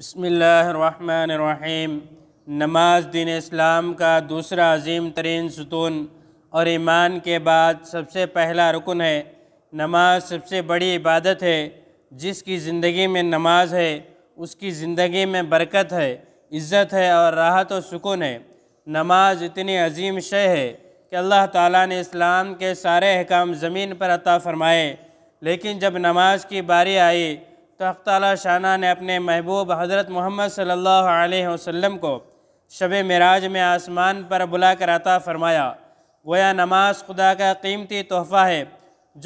बसमीम नमाज दिन इस्लाम का दूसरा अजीम तरीन सतून और ईमान के बाद सबसे पहला रुकन है नमाज सबसे बड़ी इबादत है जिसकी ज़िंदगी में नमाज है उसकी ज़िंदगी में बरकत है इज़्ज़त है और राहत और सुकून है नमाज इतनी अजीम शय है कि अल्लाह ताला ने इस्लाम के सारे अहकाम ज़मीन पर अता फ़रमाए लेकिन जब नमाज की बारी आई तो अख्ताला शाना ने अपने महबूब हज़रत मोहम्मद सल्लल्लाहु अलैहि वसल्लम को शब मराज में आसमान पर बुला कर अता फ़रमाया गोया नमाज खुदा का कीमती तोहफ़ा है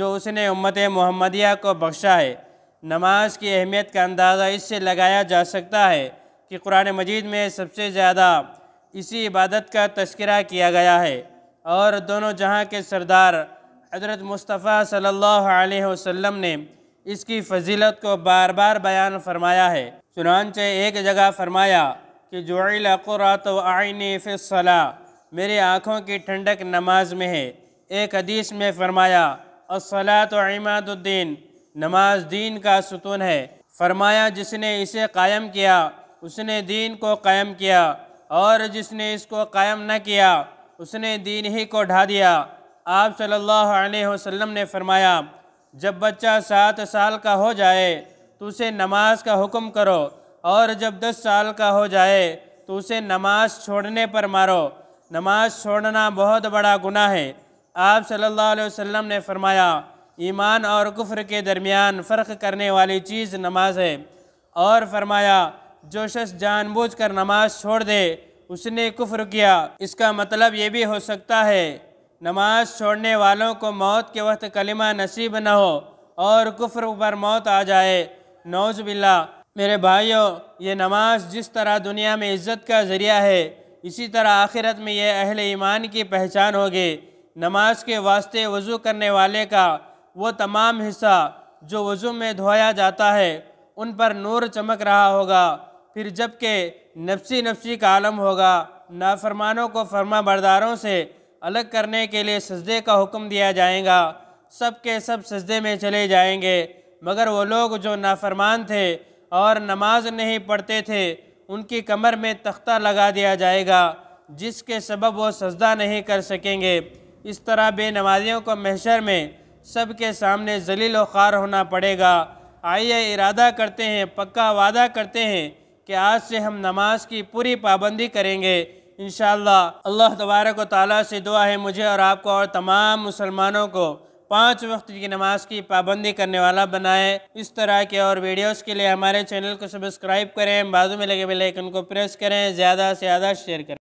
जो उसने उम्मत महमदिया को बख्शा है नमाज की अहमियत का अंदाज़ा इससे लगाया जा सकता है कि कुरान मजीद में सबसे ज़्यादा इसी इबादत का तस्करा किया गया है और दोनों जहाँ के सरदार हज़रत मुस्तफ़ा सल्ला वसम ने इसकी फजीलत को बार बार बयान फरमाया है चुनानच एक जगह फरमाया कि जुलाक़ुरात आइन फ़िसला मेरी आँखों की ठंडक नमाज में है एक हदीस में फरमाया असला तो इमादुद्दीन नमाज दीन का सुतून है फरमाया जिसने इसे कायम किया उसने दीन को कायम किया और जिसने इसको कायम न किया उसने दीन ही को ढा दिया आप सल्लल्लाहु अलैहि वसल्लम ने फरमाया जब बच्चा सात साल का हो जाए तो उसे नमाज का हुक्म करो और जब दस साल का हो जाए तो उसे नमाज छोड़ने पर मारो नमाज छोड़ना बहुत बड़ा गुना है आप सल्लल्लाहु अलैहि वसल्लम ने फरमाया ईमान और कुफ्र के दरमियान फ़र्क करने वाली चीज़ नमाज है और फरमाया जो शख्स जानबूझ कर नमाज छोड़ दे उसने कुफ्र किया इसका मतलब ये भी हो सकता है नमाज छोड़ने वालों को मौत के वक्त कलिमा नसीब न हो और कुफर पर मौत आ जाए नौज बिल्ला मेरे भाइयों ये नमाज जिस तरह दुनिया में इज़्ज़त का ज़रिया है इसी तरह आखिरत में यह अहल ईमान की पहचान होगी नमाज के वास्ते वज़ू करने वाले का वो तमाम हिस्सा जो वज़ू में धोया जाता है उन पर नूर चमक रहा होगा फिर जबकि नफसी नफसी का आलम होगा नाफरमानों को फर्मा बरदारों से अलग करने के लिए सजदे का हुक्म दिया जाएगा सब के सब सजदे में चले जाएंगे मगर वो लोग जो नाफरमान थे और नमाज नहीं पढ़ते थे उनकी कमर में तख्ता लगा दिया जाएगा जिसके सबब वो सजदा नहीं कर सकेंगे इस तरह बेनमाजियों को महशर में सब के सामने जलील ख़ार होना पड़ेगा आइए इरादा करते हैं पक्का वादा करते हैं कि आज से हम नमाज की पूरी पाबंदी करेंगे इन अल्लाह तबारक ताली से दुआ है मुझे और आपको और तमाम मुसलमानों को पाँच वक्त की नमाज की पाबंदी करने वाला बनाए इस तरह के और वीडियोस के लिए हमारे चैनल को सब्सक्राइब करें बाजू में लगे बेल आइकन को प्रेस करें ज़्यादा से ज़्यादा शेयर करें